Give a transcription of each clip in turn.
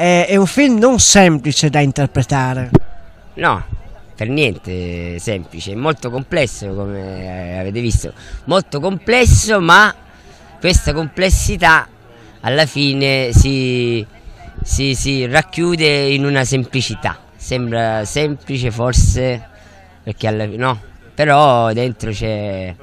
è, è un film non semplice da interpretare. No, per niente semplice, è molto complesso come eh, avete visto, molto complesso ma questa complessità alla fine si, si, si racchiude in una semplicità, sembra semplice forse perché alla no, però dentro c'è,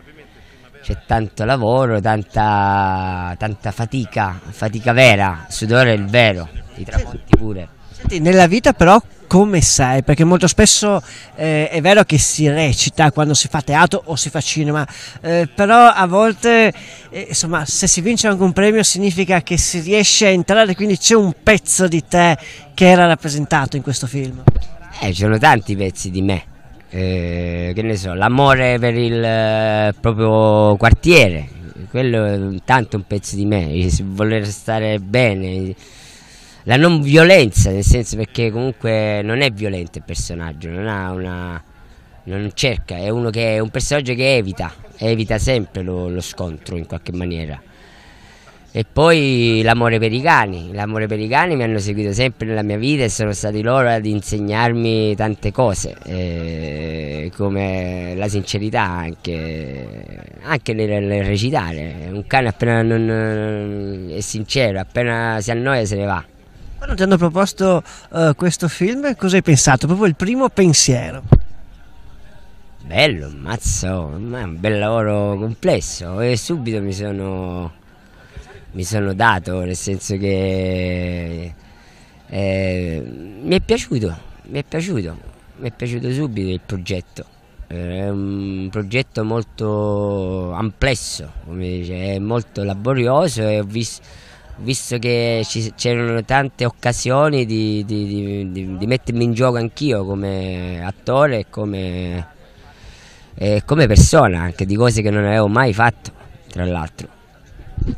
tanto lavoro, tanta, tanta fatica, fatica vera, sudore è il vero i tramonti pure. Senti, nella vita però come sai? Perché molto spesso eh, è vero che si recita quando si fa teatro o si fa cinema, eh, però a volte eh, insomma, se si vince anche un premio significa che si riesce a entrare, quindi c'è un pezzo di te che era rappresentato in questo film. Eh, c'erano tanti pezzi di me. Eh, che ne so, l'amore per il eh, proprio quartiere, quello è tanto un pezzo di me, voler stare bene la non violenza, nel senso perché comunque non è violento il personaggio, non ha una non cerca, è, che, è un personaggio che evita, evita sempre lo, lo, scontro in qualche maniera. E poi l'amore per i cani, l'amore per i cani mi hanno seguito sempre nella mia vita e sono stati loro ad insegnarmi tante cose, eh, come la sincerità anche, anche nel, nel, recitare. Un cane appena non, è sincero, appena si annoia se ne va. Quando ti hanno proposto uh, questo film, cosa hai pensato? Proprio il primo pensiero. Bello, mazzo, ma è un bel lavoro complesso e subito mi sono, mi sono dato, nel senso che eh, mi è piaciuto, mi è piaciuto, mi è piaciuto subito il progetto. Eh, è un progetto molto amplesso, come dice, è molto laborioso e ho visto visto che c'erano tante occasioni di, di, di, di, mettermi in gioco anch'io come attore e come, e come persona, anche di cose che non avevo mai fatto, tra l'altro.